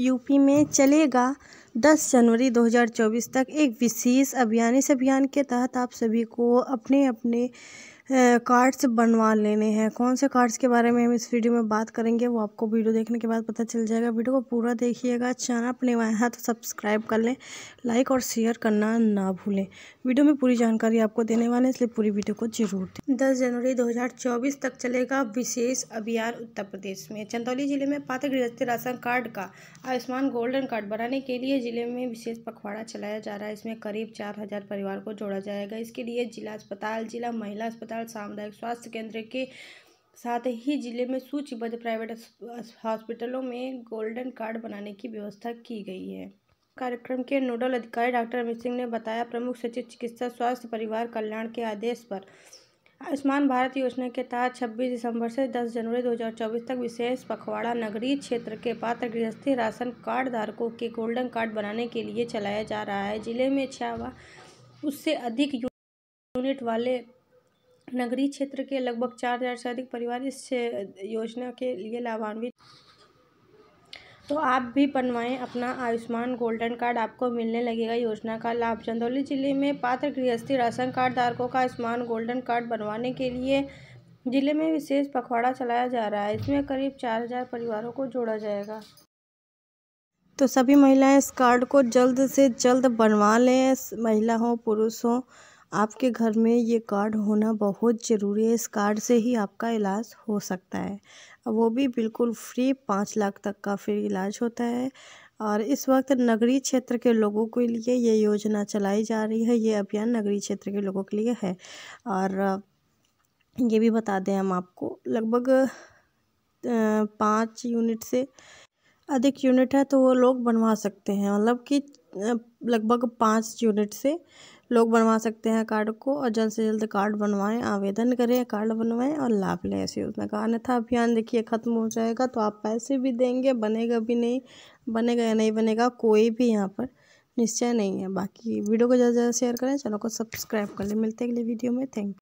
UP में चलेगा 10 जनवरी 2024 तक एक विशेष अभियान इस अभियान के तहत आप सभी को अपने अपने कार्ड्स बनवा लेने हैं कौन से कार्ड्स के बारे में हम इस वीडियो में बात करेंगे वो आपको वीडियो देखने के बाद पता चल जाएगा वीडियो को पूरा देखिएगा चैनल अपने वहाँ है तो सब्सक्राइब कर लें लाइक और शेयर करना ना भूलें वीडियो में पूरी जानकारी आपको देने वाले हैं इसलिए पूरी वीडियो को जरूर दें दस जनवरी दो तक चलेगा विशेष अभियान उत्तर प्रदेश में चंदौली जिले में पात्र गृहस्थी राशन कार्ड का आयुष्मान गोल्डन कार्ड बनाने के लिए जिले में विशेष पखवाड़ा चलाया जा रहा है इसमें करीब चार परिवार को जोड़ा जाएगा इसके लिए जिला अस्पताल जिला महिला अस्पताल अस्पताल सामुदायिक स्वास्थ्य केंद्र के साथ ही जिले में सूचीबद्ध प्राइवेट हॉस्पिटलों में गोल्डन कार्ड बनाने की व्यवस्था की गई है कार्यक्रम के नोडल अधिकारी डॉक्टर अमित सिंह ने बताया प्रमुख सचिव चिकित्सा स्वास्थ्य परिवार कल्याण के आदेश पर आयुष्मान भारत योजना के तहत 26 दिसंबर से 10 जनवरी 2024 तक विशेष पखवाड़ा नगरीय क्षेत्र के पात्र गृहस्थी राशन कार्ड धारकों के गोल्डन कार्ड बनाने के लिए चलाया जा रहा है जिले में छावा उससे अधिक यूनिट वाले नगरीय क्षेत्र के लगभग चार हज़ार से अधिक परिवार इस योजना के लिए लाभान्वित तो आप भी बनवाएं अपना आयुष्मान गोल्डन कार्ड आपको मिलने लगेगा योजना का लाभ चंदौली जिले में पात्र गृहस्थी राशन कार्ड धारकों का आयुष्मान गोल्डन कार्ड बनवाने के लिए जिले में विशेष पखवाड़ा चलाया जा रहा है इसमें करीब चार हजार परिवारों को जोड़ा जाएगा तो सभी महिलाएं इस कार्ड को जल्द से जल्द बनवा लें महिला हों पुरुष हों आपके घर में ये कार्ड होना बहुत ज़रूरी है इस कार्ड से ही आपका इलाज हो सकता है वो भी बिल्कुल फ्री पाँच लाख तक का फ्री इलाज होता है और इस वक्त नगरीय क्षेत्र के लोगों के लिए ये योजना चलाई जा रही है ये अभियान नगरीय क्षेत्र के लोगों के लिए है और ये भी बता दें हम आपको लगभग पाँच यूनिट से अधिक यूनिट है तो वो लोग बनवा सकते हैं मतलब कि लगभग पाँच यूनिट से लोग बनवा सकते हैं कार्ड को और जल्द से जल्द कार्ड बनवाएं आवेदन करें कार्ड बनवाएं और लाभ लें ऐसी योजना का अन्यथा अभियान देखिए ख़त्म हो जाएगा तो आप पैसे भी देंगे बनेगा भी नहीं बनेगा या नहीं बनेगा कोई भी यहाँ पर निश्चय नहीं है बाकी वीडियो को ज़्यादा से ज़्यादा शेयर करें चैनल को सब्सक्राइब कर लें मिलते हैं अगले वीडियो में थैंक यू